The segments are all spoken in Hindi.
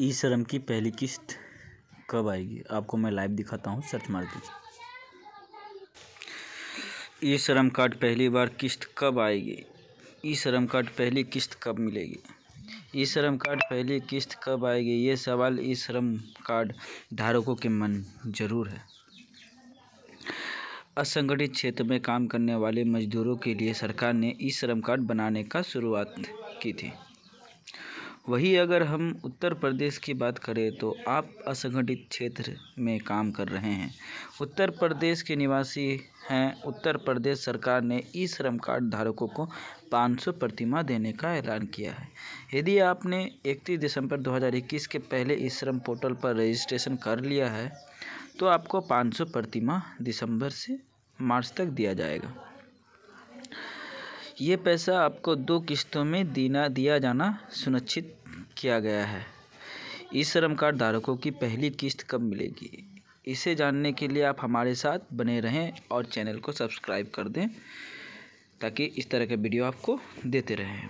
ई श्रम की पहली किस्त कब आएगी आपको मैं लाइव दिखाता हूँ सर्च मार के ई श्रम कार्ड पहली बार किस्त कब आएगी ई श्रम कार्ड पहली किस्त कब मिलेगी ई श्रम कार्ड पहली किस्त कब आएगी ये सवाल ई श्रम कार्ड धारकों के मन जरूर है असंगठित क्षेत्र में काम करने वाले मजदूरों के लिए सरकार ने ई श्रम कार्ड बनाने का शुरुआत की थी वहीं अगर हम उत्तर प्रदेश की बात करें तो आप असंगठित क्षेत्र में काम कर रहे हैं उत्तर प्रदेश के निवासी हैं उत्तर प्रदेश सरकार ने ई श्रम कार्ड धारकों को 500 प्रतिमा देने का ऐलान किया है यदि आपने 31 दिसंबर 2021 के पहले ई श्रम पोर्टल पर रजिस्ट्रेशन कर लिया है तो आपको 500 प्रतिमा दिसंबर से मार्च तक दिया जाएगा ये पैसा आपको दो किस्तों में देना दिया जाना सुनिश्चित किया गया है ई श्रम कार्ड धारकों की पहली किस्त कब मिलेगी इसे जानने के लिए आप हमारे साथ बने रहें और चैनल को सब्सक्राइब कर दें ताकि इस तरह के वीडियो आपको देते रहें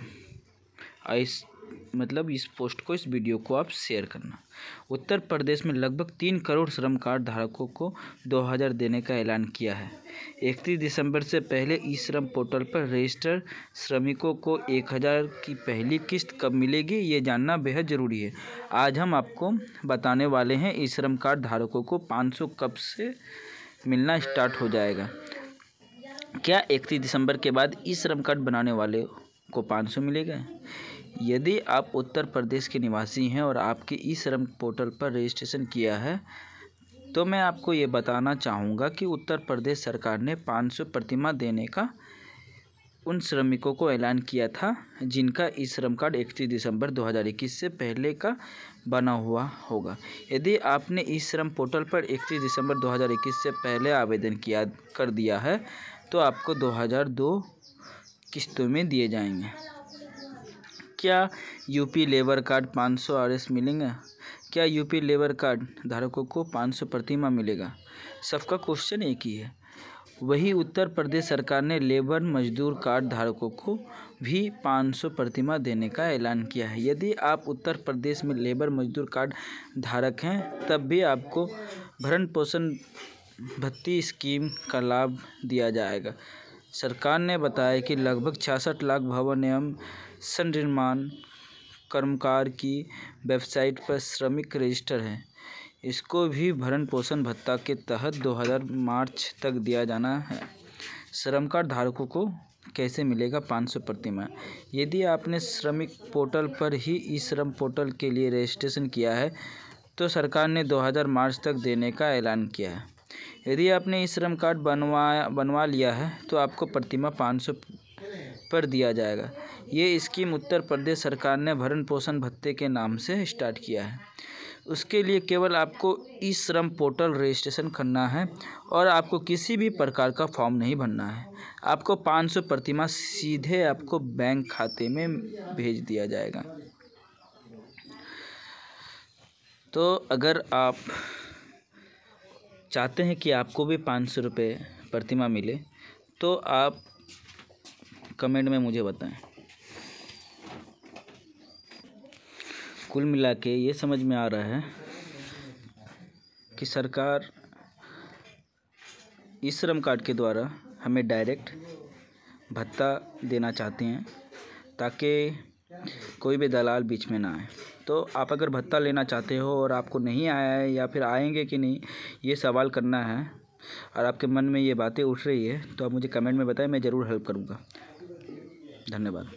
आई मतलब इस पोस्ट को इस वीडियो को आप शेयर करना उत्तर प्रदेश में लगभग तीन करोड़ श्रम कार्ड धारकों को 2000 देने का ऐलान किया है 31 दिसंबर से पहले ई श्रम पोर्टल पर रजिस्टर श्रमिकों को 1000 की पहली किस्त कब मिलेगी ये जानना बेहद ज़रूरी है आज हम आपको बताने वाले हैं ई श्रम कार्ड धारकों को पाँच कब से मिलना स्टार्ट हो जाएगा क्या इकतीस दिसंबर के बाद ई श्रम कार्ड बनाने वाले को पाँच मिलेगा यदि आप उत्तर प्रदेश के निवासी हैं और आपके ई श्रम पोर्टल पर रजिस्ट्रेशन किया है तो मैं आपको ये बताना चाहूँगा कि उत्तर प्रदेश सरकार ने 500 प्रतिमा देने का उन श्रमिकों को ऐलान किया था जिनका ई श्रम कार्ड इकतीस दिसंबर 2021 से पहले का बना हुआ होगा यदि आपने ई श्रम पोर्टल पर इकतीस दिसंबर 2021 से पहले आवेदन किया कर दिया है तो आपको 2002 किस्तों में दिए जाएंगे क्या यूपी लेबर कार्ड 500 सौ आर मिलेंगे क्या यूपी लेबर कार्ड धारकों को 500 सौ प्रतिमा मिलेगा सबका क्वेश्चन एक ही है वही उत्तर प्रदेश सरकार ने लेबर मजदूर कार्ड धारकों को भी 500 प्रतिमा देने का ऐलान किया है यदि आप उत्तर प्रदेश में लेबर मजदूर कार्ड धारक हैं तब भी आपको भरण पोषण भत्ती स्कीम का लाभ दिया जाएगा सरकार ने बताया कि लगभग छियासठ लाख भवन एवं संनिर्माण कर्मकार की वेबसाइट पर श्रमिक रजिस्टर है इसको भी भरण पोषण भत्ता के तहत 2000 मार्च तक दिया जाना है श्रम कार्ड धारकों को कैसे मिलेगा 500 सौ प्रतिमा यदि आपने श्रमिक पोर्टल पर ही ई श्रम पोर्टल के लिए रजिस्ट्रेशन किया है तो सरकार ने 2000 मार्च तक देने का ऐलान किया है यदि आपने ई श्रम कार्ड बनवाया बनवा लिया है तो आपको प्रतिमा पाँच सौ पर दिया जाएगा ये स्कीम उत्तर प्रदेश सरकार ने भरण पोषण भत्ते के नाम से स्टार्ट किया है उसके लिए केवल आपको ई श्रम पोर्टल रजिस्ट्रेशन करना है और आपको किसी भी प्रकार का फॉर्म नहीं भरना है आपको 500 प्रतिमा सीधे आपको बैंक खाते में भेज दिया जाएगा तो अगर आप चाहते हैं कि आपको भी पाँच सौ रुपये प्रतिमा मिले तो आप कमेंट में मुझे बताएं कुल मिला के ये समझ में आ रहा है कि सरकार इस श्रम कार्ड के द्वारा हमें डायरेक्ट भत्ता देना चाहती हैं ताकि कोई भी दलाल बीच में ना आए तो आप अगर भत्ता लेना चाहते हो और आपको नहीं आया है या फिर आएंगे कि नहीं ये सवाल करना है और आपके मन में ये बातें उठ रही है तो आप मुझे कमेंट में बताएं मैं ज़रूर हेल्प करूँगा धन्यवाद